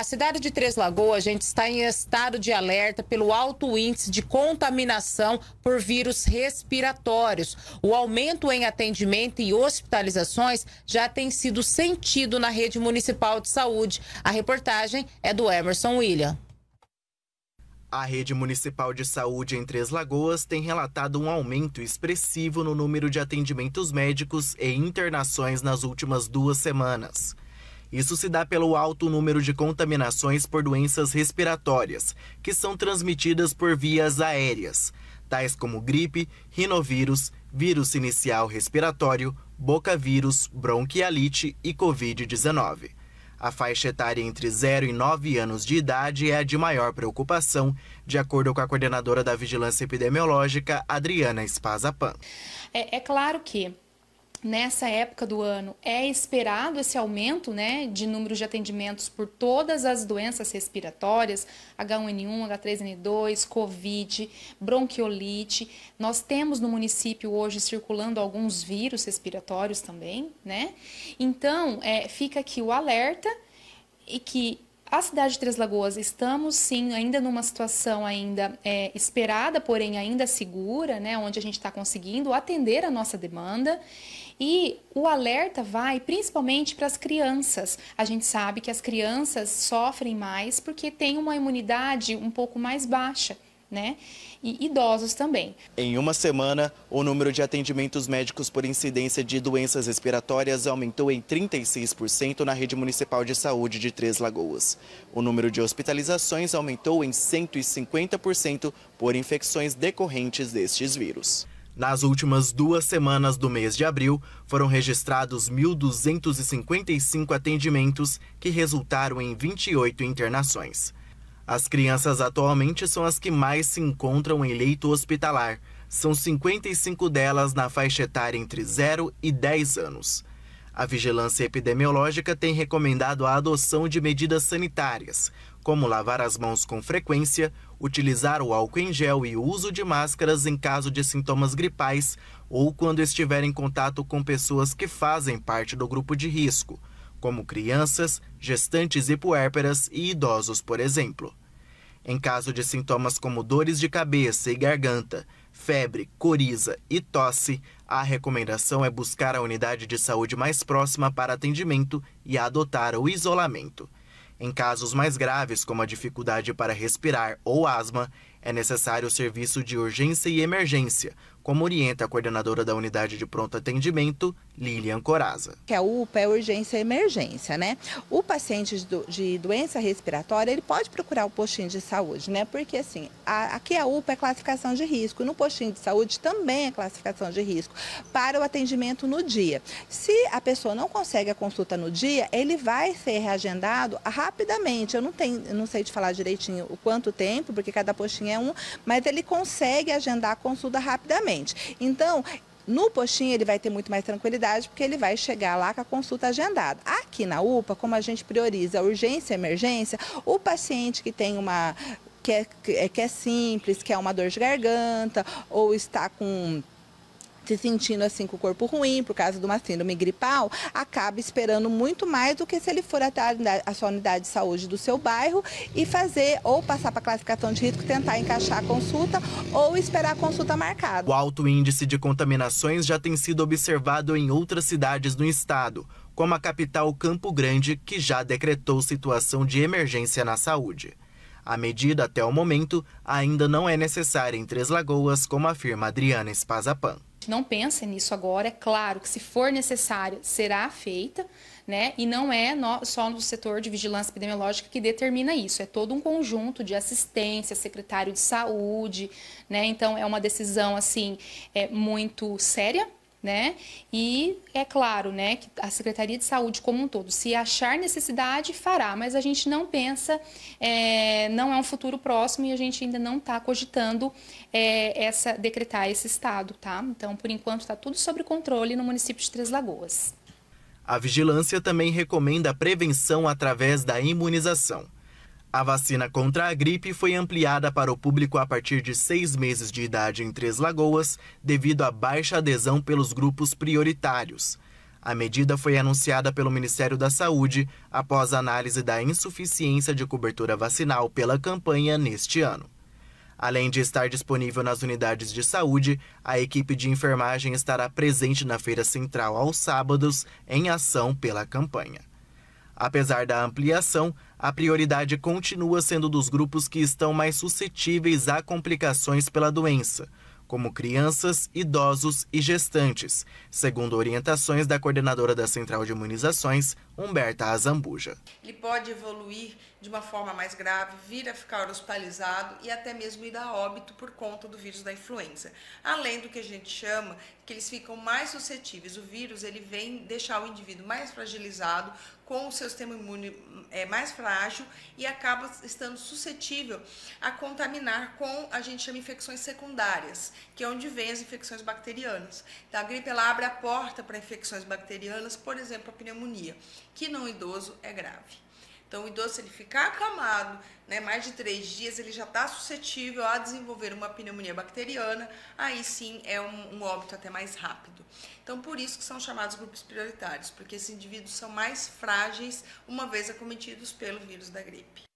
A cidade de Três Lagoas, a gente está em estado de alerta pelo alto índice de contaminação por vírus respiratórios. O aumento em atendimento e hospitalizações já tem sido sentido na rede municipal de saúde. A reportagem é do Emerson William. A rede municipal de saúde em Três Lagoas tem relatado um aumento expressivo no número de atendimentos médicos e internações nas últimas duas semanas. Isso se dá pelo alto número de contaminações por doenças respiratórias, que são transmitidas por vias aéreas, tais como gripe, rinovírus, vírus inicial respiratório, bocavírus, bronquialite e Covid-19. A faixa etária entre 0 e 9 anos de idade é a de maior preocupação, de acordo com a coordenadora da Vigilância Epidemiológica, Adriana Spazapan. É, é claro que nessa época do ano é esperado esse aumento né, de número de atendimentos por todas as doenças respiratórias, H1N1, H3N2, Covid, bronquiolite. Nós temos no município hoje circulando alguns vírus respiratórios também, né? Então, é, fica aqui o alerta e que a cidade de Três Lagoas estamos sim ainda numa situação ainda é, esperada, porém ainda segura, né, onde a gente está conseguindo atender a nossa demanda. E o alerta vai principalmente para as crianças. A gente sabe que as crianças sofrem mais porque têm uma imunidade um pouco mais baixa né? E idosos também. Em uma semana, o número de atendimentos médicos por incidência de doenças respiratórias aumentou em 36% na rede municipal de saúde de Três Lagoas. O número de hospitalizações aumentou em 150% por infecções decorrentes destes vírus. Nas últimas duas semanas do mês de abril, foram registrados 1.255 atendimentos que resultaram em 28 internações. As crianças atualmente são as que mais se encontram em leito hospitalar. São 55 delas na faixa etária entre 0 e 10 anos. A vigilância epidemiológica tem recomendado a adoção de medidas sanitárias, como lavar as mãos com frequência, utilizar o álcool em gel e o uso de máscaras em caso de sintomas gripais ou quando estiver em contato com pessoas que fazem parte do grupo de risco, como crianças, gestantes e puérperas e idosos, por exemplo. Em caso de sintomas como dores de cabeça e garganta, febre, coriza e tosse, a recomendação é buscar a unidade de saúde mais próxima para atendimento e adotar o isolamento. Em casos mais graves, como a dificuldade para respirar ou asma, é necessário o serviço de urgência e emergência, como orienta a coordenadora da unidade de pronto atendimento, Lilian Coraza. Que a UPA é urgência e emergência, né? O paciente de doença respiratória, ele pode procurar o postinho de saúde, né? Porque assim, a, aqui a UPA é classificação de risco, no postinho de saúde também é classificação de risco para o atendimento no dia. Se a pessoa não consegue a consulta no dia, ele vai ser reagendado rapidamente. Eu não tenho, não sei te falar direitinho o quanto tempo, porque cada postinho é um, mas ele consegue agendar a consulta rapidamente. Então, no postinho ele vai ter muito mais tranquilidade, porque ele vai chegar lá com a consulta agendada. Aqui na UPA, como a gente prioriza urgência e emergência, o paciente que tem uma. que é, que é simples, que é uma dor de garganta, ou está com se sentindo assim com o corpo ruim, por causa de uma síndrome gripal, acaba esperando muito mais do que se ele for até a sua unidade de saúde do seu bairro e fazer ou passar para a classificação de risco, tentar encaixar a consulta ou esperar a consulta marcada. O alto índice de contaminações já tem sido observado em outras cidades do estado, como a capital Campo Grande, que já decretou situação de emergência na saúde. A medida, até o momento, ainda não é necessária em Três Lagoas, como afirma Adriana Espazapan. Não pensa nisso agora, é claro que se for necessário, será feita, né? E não é só no setor de vigilância epidemiológica que determina isso, é todo um conjunto de assistência, secretário de saúde, né? Então é uma decisão assim é muito séria né? E é claro, né, que a Secretaria de Saúde como um todo, se achar necessidade, fará, mas a gente não pensa, é, não é um futuro próximo e a gente ainda não está cogitando é, essa decretar esse estado, tá? Então, por enquanto, está tudo sob controle no município de Três Lagoas. A vigilância também recomenda a prevenção através da imunização. A vacina contra a gripe foi ampliada para o público a partir de seis meses de idade em Três Lagoas, devido à baixa adesão pelos grupos prioritários. A medida foi anunciada pelo Ministério da Saúde após análise da insuficiência de cobertura vacinal pela campanha neste ano. Além de estar disponível nas unidades de saúde, a equipe de enfermagem estará presente na Feira Central aos sábados, em ação pela campanha. Apesar da ampliação, a prioridade continua sendo dos grupos que estão mais suscetíveis a complicações pela doença, como crianças, idosos e gestantes, segundo orientações da coordenadora da Central de Imunizações, Humberta Azambuja. Ele pode evoluir de uma forma mais grave, vir a ficar hospitalizado e até mesmo ir a óbito por conta do vírus da influenza, além do que a gente chama que eles ficam mais suscetíveis. O vírus ele vem deixar o indivíduo mais fragilizado, com o seu sistema imune é, mais frágil e acaba estando suscetível a contaminar com a gente chama infecções secundárias, que é onde vem as infecções bacterianas. Então a gripe ela abre a porta para infecções bacterianas, por exemplo, a pneumonia, que no idoso é grave. Então, o idoso, se ele ficar acamado né, mais de três dias, ele já está suscetível a desenvolver uma pneumonia bacteriana, aí sim é um, um, óbito até mais rápido. Então, por isso que são chamados grupos prioritários, porque esses indivíduos são mais frágeis uma vez acometidos pelo vírus da gripe.